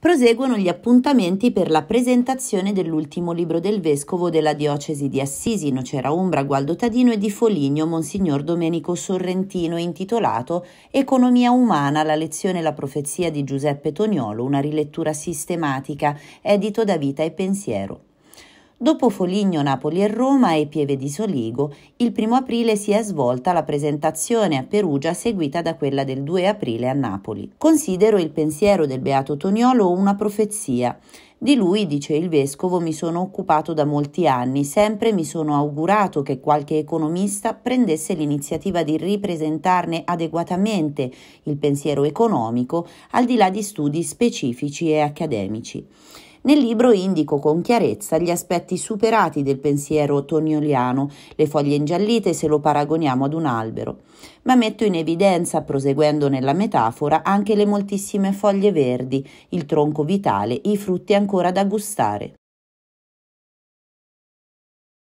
proseguono gli appuntamenti per la presentazione dell'ultimo libro del vescovo della diocesi di Assisi, Nocera Umbra, Gualdo Tadino e di Foligno, Monsignor Domenico Sorrentino, intitolato Economia umana, la lezione e la profezia di Giuseppe Toniolo, una rilettura sistematica, edito da Vita e Pensiero. Dopo Foligno, Napoli e Roma e Pieve di Soligo, il 1 aprile si è svolta la presentazione a Perugia seguita da quella del 2 aprile a Napoli. Considero il pensiero del Beato Toniolo una profezia. Di lui, dice il vescovo, mi sono occupato da molti anni, sempre mi sono augurato che qualche economista prendesse l'iniziativa di ripresentarne adeguatamente il pensiero economico, al di là di studi specifici e accademici. Nel libro indico con chiarezza gli aspetti superati del pensiero tonioliano, le foglie ingiallite se lo paragoniamo ad un albero, ma metto in evidenza, proseguendo nella metafora, anche le moltissime foglie verdi, il tronco vitale, i frutti ancora da gustare.